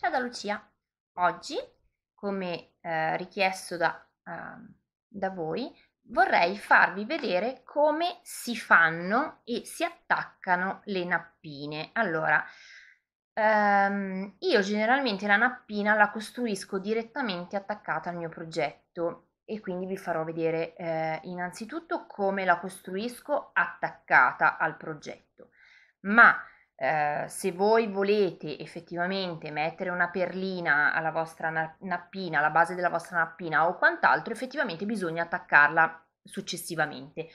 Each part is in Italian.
Ciao da Lucia. Oggi, come eh, richiesto da, eh, da voi, vorrei farvi vedere come si fanno e si attaccano le nappine. Allora, ehm, io generalmente la nappina la costruisco direttamente attaccata al mio progetto e quindi vi farò vedere eh, innanzitutto come la costruisco attaccata al progetto. Ma eh, se voi volete effettivamente mettere una perlina alla vostra nappina, alla base della vostra nappina o quant'altro, effettivamente bisogna attaccarla successivamente.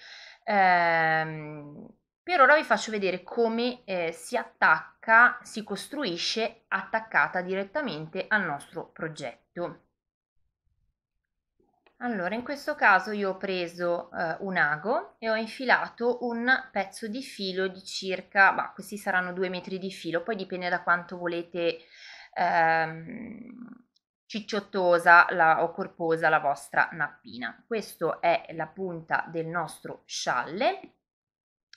Ehm, per ora vi faccio vedere come eh, si attacca, si costruisce attaccata direttamente al nostro progetto. Allora, in questo caso io ho preso eh, un ago e ho infilato un pezzo di filo di circa, bah, questi saranno due metri di filo, poi dipende da quanto volete ehm, cicciottosa la, o corposa la vostra nappina. Questa è la punta del nostro scialle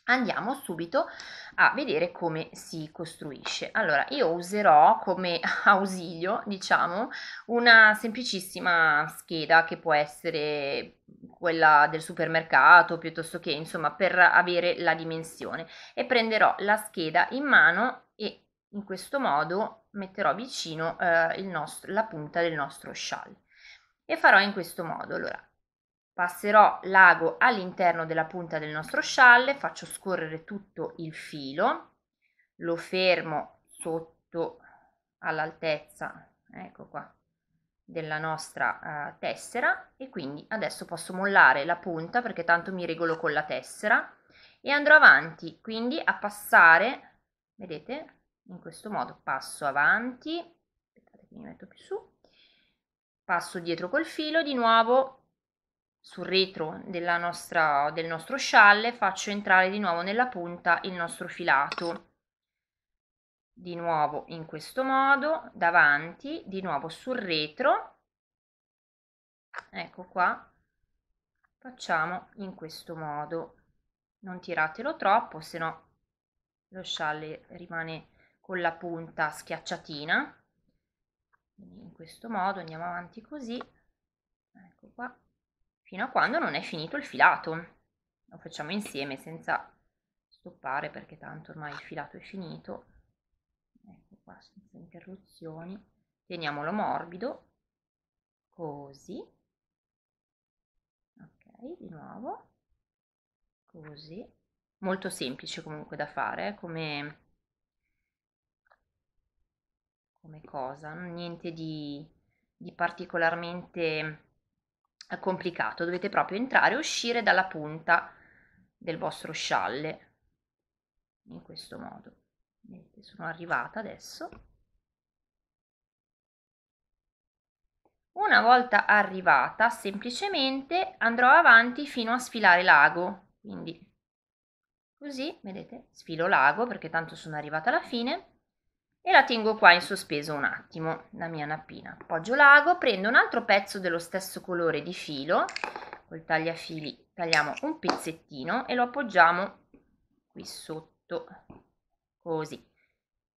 andiamo subito a vedere come si costruisce allora io userò come ausilio diciamo una semplicissima scheda che può essere quella del supermercato piuttosto che insomma per avere la dimensione e prenderò la scheda in mano e in questo modo metterò vicino eh, nostro, la punta del nostro scialle e farò in questo modo allora passerò l'ago all'interno della punta del nostro scialle, faccio scorrere tutto il filo, lo fermo sotto all'altezza, ecco qua, della nostra uh, tessera e quindi adesso posso mollare la punta perché tanto mi regolo con la tessera e andrò avanti quindi a passare vedete in questo modo passo avanti aspettate che mi metto più su passo dietro col filo di nuovo sul retro nostra, del nostro scialle faccio entrare di nuovo nella punta il nostro filato di nuovo in questo modo davanti di nuovo sul retro ecco qua facciamo in questo modo non tiratelo troppo se no lo scialle rimane con la punta schiacciatina in questo modo andiamo avanti così ecco qua fino a quando non è finito il filato. Lo facciamo insieme senza stoppare perché tanto ormai il filato è finito. Ecco qua, senza interruzioni. Teniamolo morbido, così. Ok, di nuovo, così. Molto semplice comunque da fare, eh? come, come cosa, niente di, di particolarmente complicato, dovete proprio entrare e uscire dalla punta del vostro scialle, in questo modo. sono arrivata adesso. Una volta arrivata, semplicemente andrò avanti fino a sfilare l'ago, quindi così, vedete, sfilo l'ago perché tanto sono arrivata alla fine e la tengo qua in sospeso un attimo, la mia nappina. Appoggio l'ago, prendo un altro pezzo dello stesso colore di filo, col tagliafili tagliamo un pezzettino e lo appoggiamo qui sotto, così.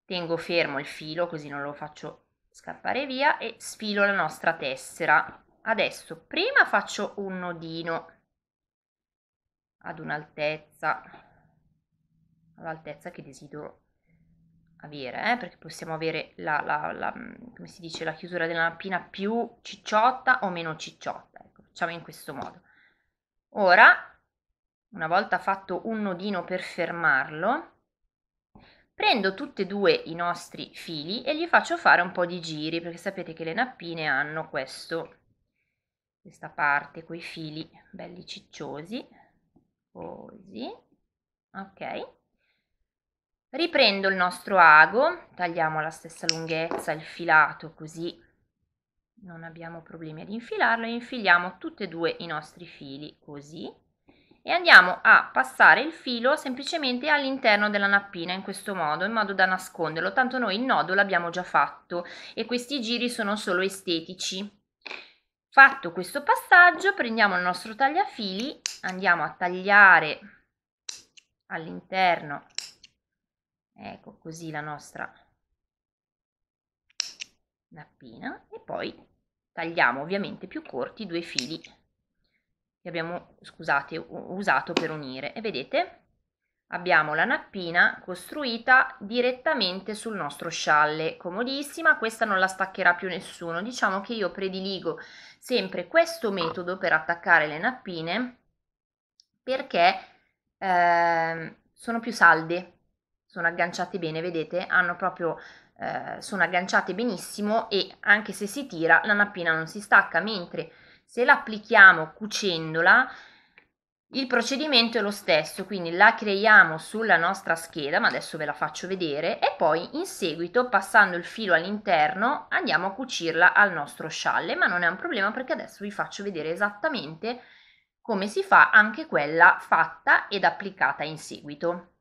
Tengo fermo il filo così non lo faccio scappare via e sfilo la nostra tessera. Adesso prima faccio un nodino ad un'altezza, all'altezza che desidero avere, eh, perché possiamo avere la, la, la, mm, come si dice, la chiusura della nappina più cicciotta o meno cicciotta, ecco, facciamo in questo modo. Ora, una volta fatto un nodino per fermarlo, prendo tutti e due i nostri fili e gli faccio fare un po' di giri, perché sapete che le nappine hanno questo, questa parte con i fili belli cicciosi, così, ok, riprendo il nostro ago tagliamo alla stessa lunghezza il filato così non abbiamo problemi ad infilarlo e infiliamo tutti e due i nostri fili così e andiamo a passare il filo semplicemente all'interno della nappina in questo modo in modo da nasconderlo tanto noi il nodo l'abbiamo già fatto e questi giri sono solo estetici fatto questo passaggio prendiamo il nostro tagliafili andiamo a tagliare all'interno ecco così la nostra nappina e poi tagliamo ovviamente più corti due fili che abbiamo scusate, usato per unire e vedete abbiamo la nappina costruita direttamente sul nostro scialle comodissima questa non la staccherà più nessuno diciamo che io prediligo sempre questo metodo per attaccare le nappine perché eh, sono più salde sono agganciati bene, vedete, hanno proprio eh, sono agganciate benissimo e anche se si tira la nappina non si stacca, mentre se la applichiamo cucendola il procedimento è lo stesso, quindi la creiamo sulla nostra scheda, ma adesso ve la faccio vedere, e poi in seguito, passando il filo all'interno, andiamo a cucirla al nostro scialle, ma non è un problema perché adesso vi faccio vedere esattamente come si fa anche quella fatta ed applicata in seguito.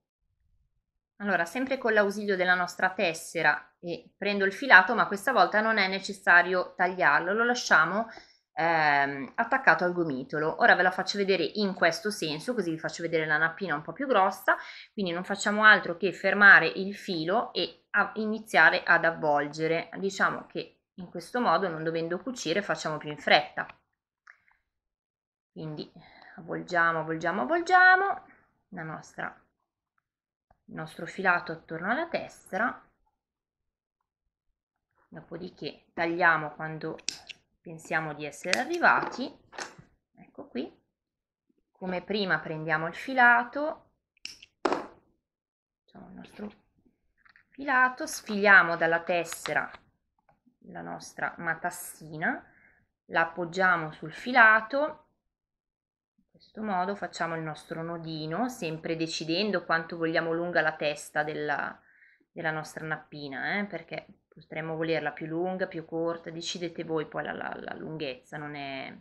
Allora, sempre con l'ausilio della nostra tessera e prendo il filato, ma questa volta non è necessario tagliarlo, lo lasciamo ehm, attaccato al gomitolo. Ora ve la faccio vedere in questo senso, così vi faccio vedere la nappina un po' più grossa, quindi non facciamo altro che fermare il filo e iniziare ad avvolgere. Diciamo che in questo modo, non dovendo cucire, facciamo più in fretta. Quindi avvolgiamo, avvolgiamo, avvolgiamo la nostra il nostro filato attorno alla tessera dopodiché tagliamo quando pensiamo di essere arrivati ecco qui come prima prendiamo il filato facciamo il nostro filato sfiliamo dalla tessera la nostra matassina la appoggiamo sul filato questo modo facciamo il nostro nodino, sempre decidendo quanto vogliamo lunga la testa della, della nostra nappina, eh, perché potremmo volerla più lunga, più corta, decidete voi poi la, la, la lunghezza, non è,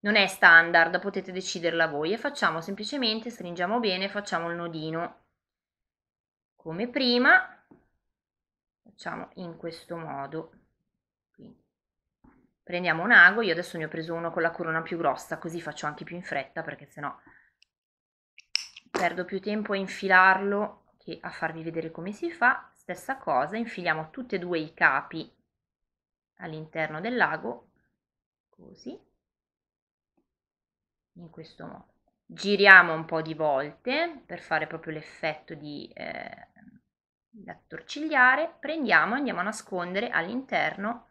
non è, standard, potete deciderla voi e facciamo semplicemente, stringiamo bene, facciamo il nodino come prima, facciamo in questo modo. Prendiamo un ago, io adesso ne ho preso uno con la corona più grossa, così faccio anche più in fretta perché sennò perdo più tempo a infilarlo che a farvi vedere come si fa. Stessa cosa, infiliamo tutti e due i capi all'interno dell'ago, così, in questo modo. Giriamo un po' di volte per fare proprio l'effetto di... Eh, da attorcigliare, prendiamo e andiamo a nascondere all'interno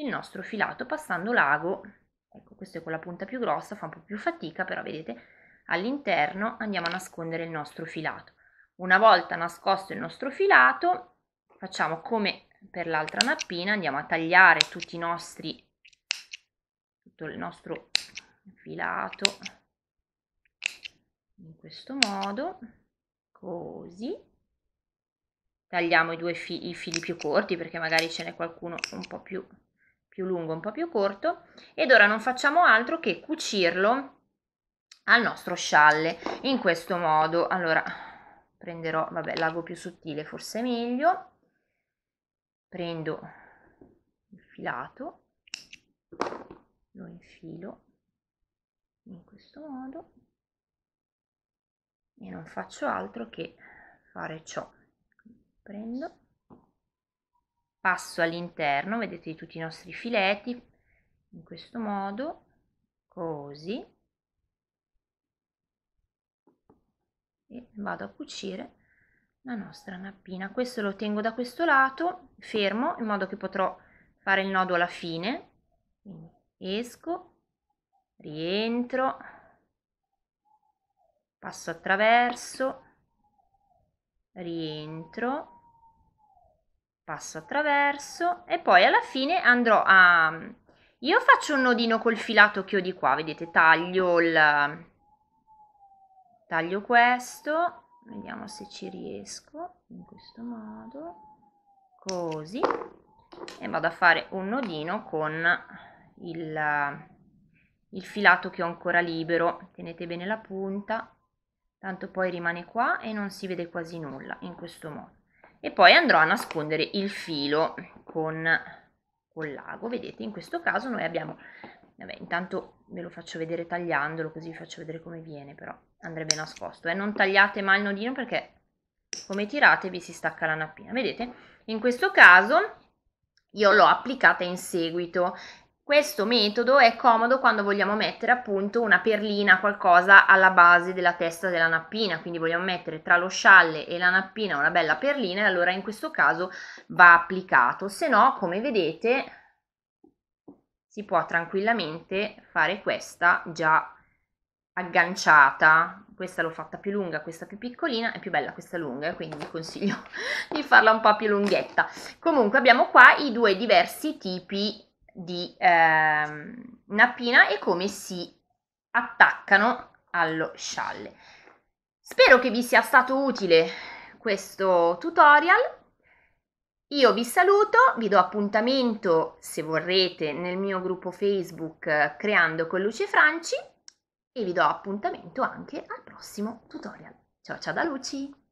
il nostro filato passando l'ago, ecco questo è con la punta più grossa, fa un po' più fatica però vedete all'interno andiamo a nascondere il nostro filato. Una volta nascosto il nostro filato facciamo come per l'altra nappina, andiamo a tagliare tutti i nostri, tutto il nostro filato in questo modo, così. Tagliamo i due fi i fili più corti perché magari ce n'è qualcuno un po' più più lungo, un po' più corto ed ora non facciamo altro che cucirlo al nostro scialle in questo modo. Allora prenderò, vabbè, l'ago più sottile forse meglio. Prendo il filato, lo infilo in questo modo e non faccio altro che fare ciò. Prendo passo all'interno vedete tutti i nostri filetti in questo modo così e vado a cucire la nostra nappina questo lo tengo da questo lato fermo in modo che potrò fare il nodo alla fine quindi esco rientro passo attraverso rientro passo attraverso e poi alla fine andrò a io faccio un nodino col filato che ho di qua vedete taglio il taglio questo vediamo se ci riesco in questo modo così e vado a fare un nodino con il, il filato che ho ancora libero tenete bene la punta tanto poi rimane qua e non si vede quasi nulla in questo modo e poi andrò a nascondere il filo con, con l'ago vedete in questo caso noi abbiamo vabbè intanto ve lo faccio vedere tagliandolo così vi faccio vedere come viene però andrebbe nascosto eh? non tagliate mai il nodino perché come tirate vi si stacca la nappina vedete in questo caso io l'ho applicata in seguito questo metodo è comodo quando vogliamo mettere appunto una perlina, qualcosa alla base della testa della nappina, quindi vogliamo mettere tra lo scialle e la nappina una bella perlina e allora in questo caso va applicato, se no come vedete si può tranquillamente fare questa già agganciata, questa l'ho fatta più lunga, questa più piccolina, è più bella questa lunga, eh, quindi vi consiglio di farla un po' più lunghetta. Comunque abbiamo qua i due diversi tipi di ehm, Nappina e come si attaccano allo scialle. Spero che vi sia stato utile questo tutorial. Io vi saluto, vi do appuntamento se vorrete nel mio gruppo Facebook Creando con Luce Franci e vi do appuntamento anche al prossimo tutorial. Ciao ciao da Luci!